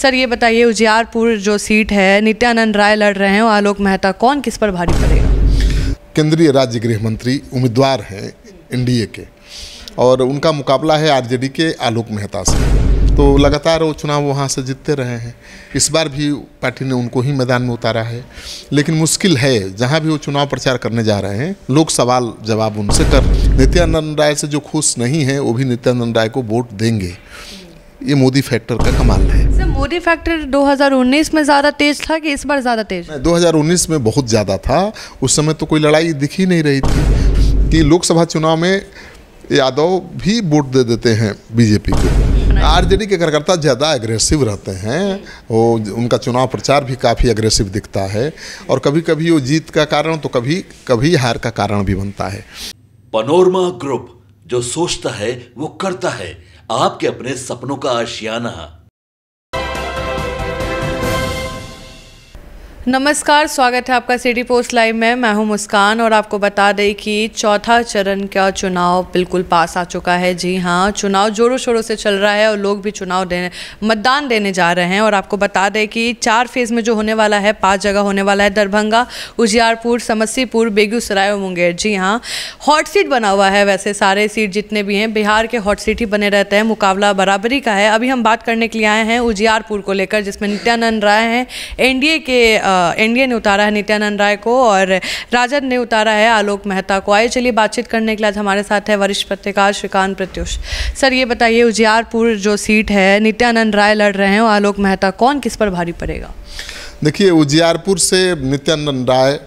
Sir ये बताइए उजियारपुर जो सीट है नित्यानंद राय लड़ रहे हैं और आलोक मेहता कौन किस पर भारी पड़ेगा केंद्रीय राज्य गृह मंत्री उम्मीदवार हैं एन के और उनका मुकाबला है आरजेडी के आलोक मेहता से तो लगातार वो चुनाव वहाँ से जीतते रहे हैं इस बार भी पार्टी ने उनको ही मैदान में उतारा है लेकिन मुश्किल है जहाँ भी वो चुनाव प्रचार करने जा रहे हैं लोग सवाल जवाब उनसे कर नित्यानंद राय से जो खुश नहीं है वो भी नित्यानंद राय को वोट देंगे ये मोदी फैक्टर का कमाल है मोदी फैक्टर 2019 में ज़्यादा तेज था कि इस बार ज़्यादा तेज 2019 में बहुत ज़्यादा था उस समय तो कोई लड़ाई दिख ही नहीं रही थी कि लोकसभा चुनाव में यादव भी वोट दे देते हैं बीजेपी को आरजेडी के कार्यकर्ता ज़्यादा एग्रेसिव रहते हैं वो उनका चुनाव प्रचार भी काफ़ी एग्रेसिव दिखता है और कभी कभी वो जीत का कारण तो कभी कभी हार का कारण भी बनता है पनोरमा ग्रुप जो सोचता है वो करता है आपके अपने सपनों का आशियाना नमस्कार स्वागत है आपका सिटी पोस्ट लाइव में मैं हूं मुस्कान और आपको बता दें कि चौथा चरण का चुनाव बिल्कुल पास आ चुका है जी हां चुनाव जोरों शोरों से चल रहा है और लोग भी चुनाव देने मतदान देने जा रहे हैं और आपको बता दें कि चार फेज़ में जो होने वाला है पांच जगह होने वाला है दरभंगा उजियारपुर समस्तीपुर बेगूसराय और मुंगेर जी हाँ हॉट सीट बना हुआ है वैसे सारे सीट जितने भी हैं बिहार के हॉट सीट ही बने रहते हैं मुकाबला बराबरी का है अभी हम बात करने के लिए आए हैं उजियारपुर को लेकर जिसमें नित्यानंद राय हैं एन के एनडीए ने उतारा है नित्यानंद राय को और राजद ने उतारा है आलोक मेहता को आइए चलिए बातचीत करने के लिए हमारे साथ है वरिष्ठ पत्रकार श्रीकांत प्रत्युष सर ये बताइए उजियारपुर जो सीट है नित्यानंद राय लड़ रहे हैं और आलोक मेहता कौन किस पर भारी पड़ेगा देखिए उजियारपुर से नित्यानंद राय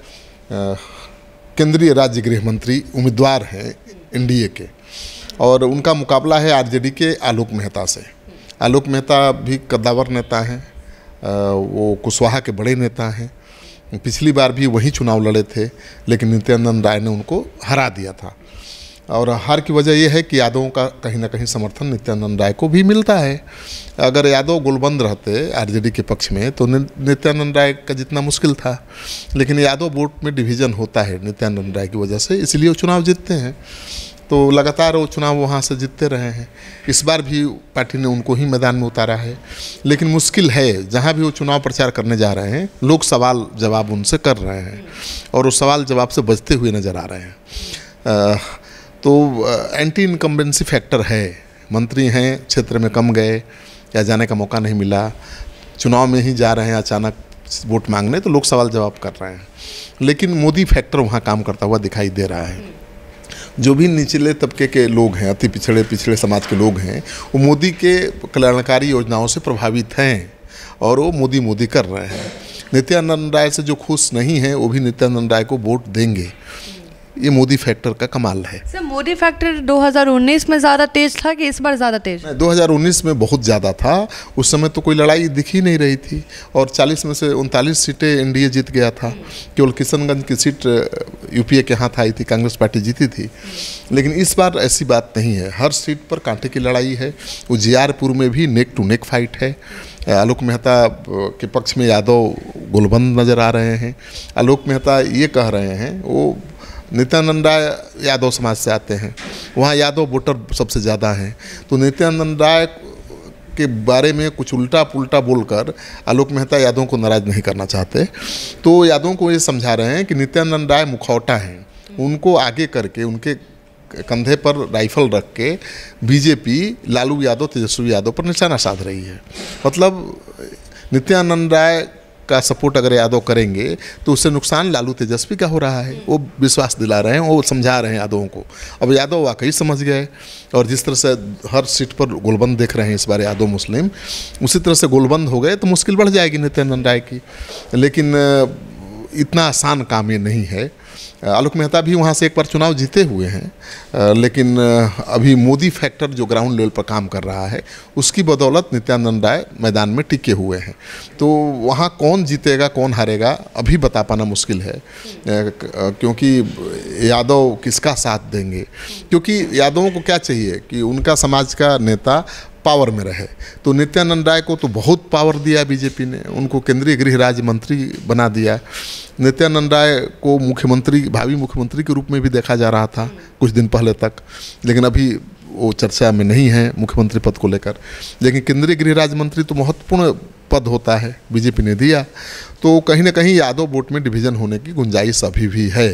केंद्रीय राज्य गृह मंत्री उम्मीदवार हैं एनडीए के और उनका मुकाबला है आरजेडी के आलोक मेहता से आलोक मेहता भी कद्दावर नेता हैं वो कुशवाहा के बड़े नेता हैं पिछली बार भी वही चुनाव लड़े थे लेकिन नित्यानंद राय ने उनको हरा दिया था और हार की वजह यह है कि यादवों का कहीं ना कहीं समर्थन नित्यानंद राय को भी मिलता है अगर यादव गुलबंद रहते आरजेडी के पक्ष में तो नित्यानंद राय का जितना मुश्किल था लेकिन यादव वोट में डिवीज़न होता है नित्यानंद राय की वजह से इसलिए वो चुनाव जीतते हैं तो लगातार वो चुनाव वहाँ से जीतते रहे हैं इस बार भी पार्टी ने उनको ही मैदान में उतारा है लेकिन मुश्किल है जहाँ भी वो चुनाव प्रचार करने जा रहे हैं लोग सवाल जवाब उनसे कर रहे हैं और वो सवाल जवाब से बचते हुए नज़र आ रहे हैं तो एंटी इनकम्बेंसी फैक्टर है मंत्री हैं क्षेत्र में कम गए या जाने का मौका नहीं मिला चुनाव में ही जा रहे हैं अचानक वोट मांगने तो लोग सवाल जवाब कर रहे हैं लेकिन मोदी फैक्टर वहाँ काम करता हुआ दिखाई दे रहा है जो भी निचले तबके के लोग हैं अति पिछड़े पिछड़े समाज के लोग हैं वो मोदी के कल्याणकारी योजनाओं से प्रभावित हैं और वो मोदी मोदी कर रहे हैं नित्यानंद राय से जो खुश नहीं हैं वो भी नित्यानंद राय को वोट देंगे ये मोदी फैक्टर का कमाल है सर मोदी फैक्टर 2019 में ज़्यादा तेज था कि इस बार ज़्यादा तेज दो हज़ार में बहुत ज़्यादा था उस समय तो कोई लड़ाई दिख ही नहीं रही थी और 40 में से उनतालीस सीटें एनडीए जीत गया था केवल किशनगंज की सीट यूपीए के हाथ आई थी कांग्रेस पार्टी जीती थी लेकिन इस बार ऐसी बात नहीं है हर सीट पर कांटे की लड़ाई है उजियारपुर में भी नेक टू नेक फाइट है आलोक मेहता के पक्ष में यादव गुलबंद नज़र आ रहे हैं आलोक मेहता ये कह रहे हैं वो नित्यानंद राय यादव समाज से आते हैं वहाँ यादव वोटर सबसे ज़्यादा हैं तो नित्यानंद राय के बारे में कुछ उल्टा पुल्टा बोलकर आलोक मेहता यादवों को नाराज नहीं करना चाहते तो यादवों को ये समझा रहे हैं कि नित्यानंद राय मुखौटा हैं उनको आगे करके उनके कंधे पर राइफल रख के बीजेपी लालू यादव तेजस्वी यादव पर निशाना साध रही है मतलब नित्यानंद राय का सपोर्ट अगर यादव करेंगे तो उससे नुकसान लालू तेजस्वी का हो रहा है वो विश्वास दिला रहे हैं वो समझा रहे हैं यादवों को अब यादव वाकई समझ गए और जिस तरह से हर सीट पर गोलबंद देख रहे हैं इस बार यादव मुस्लिम उसी तरह से गोलबंद हो गए तो मुश्किल बढ़ जाएगी नित्यानंद राय की लेकिन इतना आसान काम ये नहीं है आलोक मेहता भी वहाँ से एक बार चुनाव जीते हुए हैं लेकिन अभी मोदी फैक्टर जो ग्राउंड लेवल पर काम कर रहा है उसकी बदौलत नित्यानंद राय मैदान में टिके हुए हैं तो वहाँ कौन जीतेगा कौन हारेगा अभी बता पाना मुश्किल है क्योंकि यादव किसका साथ देंगे क्योंकि यादवों को क्या चाहिए कि उनका समाज का नेता पावर में रहे तो नित्यानंद राय को तो बहुत पावर दिया बीजेपी ने उनको केंद्रीय गृह राज्य मंत्री बना दिया नित्यानंद राय को मुख्यमंत्री भावी मुख्यमंत्री के रूप में भी देखा जा रहा था कुछ दिन पहले तक लेकिन अभी वो चर्चा में नहीं है मुख्यमंत्री पद को लेकर लेकिन केंद्रीय गृह राज्य मंत्री तो महत्वपूर्ण पद होता है बीजेपी ने दिया तो कहीं ना कहीं यादव वोट में डिवीजन होने की गुंजाइश अभी भी है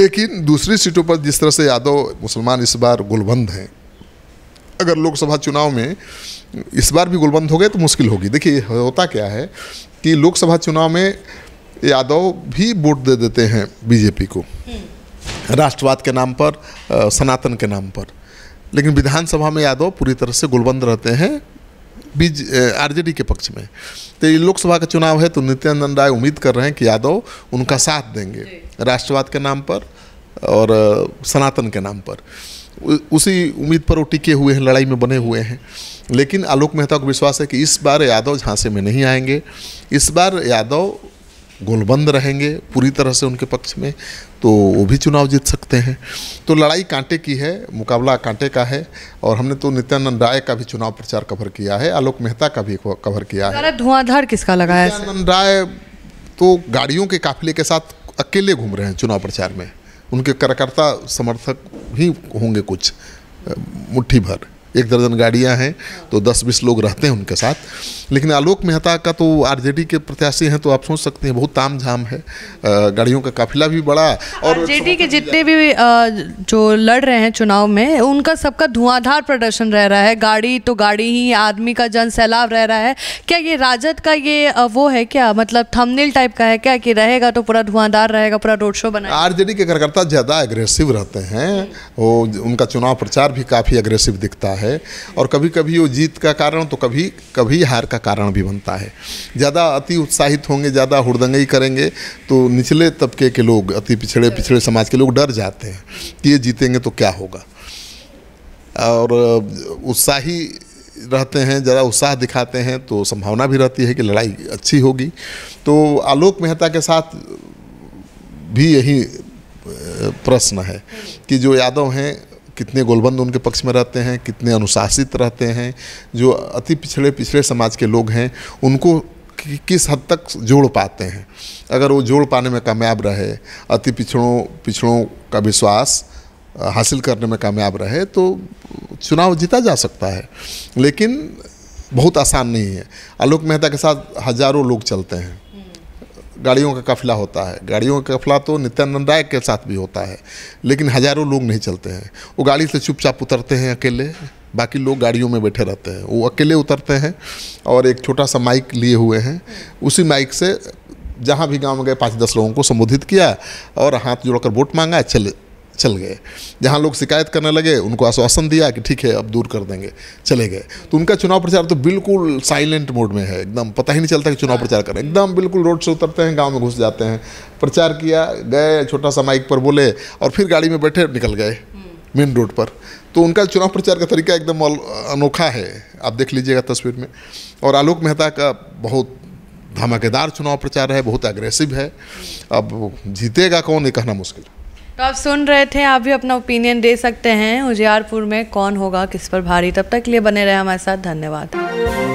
लेकिन दूसरी सीटों पर जिस तरह से यादव मुसलमान इस बार गुलबंद हैं अगर लोकसभा चुनाव में इस बार भी गुलबंद हो गए तो मुश्किल होगी देखिए होता क्या है कि लोकसभा चुनाव में यादव भी वोट दे देते हैं बीजेपी को हम्म। राष्ट्रवाद के नाम पर सनातन के नाम पर लेकिन विधानसभा में यादव पूरी तरह से गुलबंद रहते हैं बीज आरजेडी के पक्ष में तो ये लोकसभा का चुनाव है तो नित्यानंद राय उम्मीद कर रहे हैं कि यादव उनका साथ देंगे राष्ट्रवाद के नाम पर और सनातन के नाम पर उसी उम्मीद पर वो टिके हुए हैं लड़ाई में बने हुए हैं लेकिन आलोक मेहता को विश्वास है कि इस बार यादव झांसे में नहीं आएंगे इस बार यादव गोलबंद रहेंगे पूरी तरह से उनके पक्ष में तो वो भी चुनाव जीत सकते हैं तो लड़ाई कांटे की है मुकाबला कांटे का है और हमने तो नित्यानंद राय का भी चुनाव प्रचार कवर किया है आलोक मेहता का भी कवर किया है धुआंधार किसका लगा है नित्यानंद राय तो गाड़ियों के काफिले के साथ अकेले घूम रहे हैं चुनाव प्रचार में उनके कार्यकर्ता समर्थक भी होंगे कुछ मुट्ठी भर एक दर्जन गाड़ियां हैं तो दस बीस लोग रहते हैं उनके साथ लेकिन आलोक मेहता का तो आरजेडी के प्रत्याशी हैं तो आप सोच सकते हैं बहुत ताम झाम है गाड़ियों का काफिला भी बड़ा और आरजेडी के जितने भी जो लड़ रहे हैं चुनाव में उनका सबका धुआंधार प्रदर्शन रह रहा है गाड़ी तो गाड़ी ही आदमी का जन सैलाब रह रहा है क्या ये राजद का ये वो है क्या मतलब थमनील टाइप का है क्या कि रहेगा तो पूरा धुआंधार रहेगा पूरा रोड शो बना आर के कार्यकर्ता ज़्यादा एग्रेसिव रहते हैं वो उनका चुनाव प्रचार भी काफ़ी एग्रेसिव दिखता है है और कभी कभी वो जीत का कारण तो कभी कभी हार का कारण भी बनता है ज़्यादा अति उत्साहित होंगे ज़्यादा हुड़दंगई करेंगे तो निचले तबके के लोग अति पिछड़े पिछड़े समाज के लोग डर जाते हैं कि ये जीतेंगे तो क्या होगा और उत्साही रहते हैं ज़्यादा उत्साह दिखाते हैं तो संभावना भी रहती है कि लड़ाई अच्छी होगी तो आलोक मेहता के साथ भी यही प्रश्न है कि जो यादव हैं कितने गोलबंद उनके पक्ष में रहते हैं कितने अनुशासित रहते हैं जो अति पिछड़े पिछड़े समाज के लोग हैं उनको कि किस हद तक जोड़ पाते हैं अगर वो जोड़ पाने में कामयाब रहे अति पिछड़ों पिछड़ों का विश्वास हासिल करने में कामयाब रहे तो चुनाव जीता जा सकता है लेकिन बहुत आसान नहीं है आलोक मेहता के साथ हजारों लोग चलते हैं गाड़ियों का काफिला होता है गाड़ियों का काफिला तो नित्यानंद राय के साथ भी होता है लेकिन हज़ारों लोग नहीं चलते हैं वो गाड़ी से चुपचाप उतरते हैं अकेले बाकी लोग गाड़ियों में बैठे रहते हैं वो अकेले उतरते हैं और एक छोटा सा माइक लिए हुए हैं उसी माइक से जहाँ भी गांव में गए पाँच दस लोगों को संबोधित किया और हाथ जोड़कर वोट मांगा चले चल गए जहाँ लोग शिकायत करने लगे उनको आश्वासन दिया कि ठीक है अब दूर कर देंगे चले गए तो उनका चुनाव प्रचार तो बिल्कुल साइलेंट मोड में है एकदम पता ही नहीं चलता कि चुनाव प्रचार करें एकदम बिल्कुल रोड से उतरते हैं गाँव में घुस जाते हैं प्रचार किया गए छोटा सा माइक पर बोले और फिर गाड़ी में बैठे निकल गए मेन रोड पर तो उनका चुनाव प्रचार का तरीका एकदम अनोखा है आप देख लीजिएगा तस्वीर में और आलोक मेहता का बहुत धमाकेदार चुनाव प्रचार है बहुत एग्रेसिव है अब जीतेगा कौन ये कहना मुश्किल है तो आप सुन रहे थे आप भी अपना ओपिनियन दे सकते हैं उजियारपुर में कौन होगा किस पर भारी तब तक के लिए बने रहे हमारे साथ धन्यवाद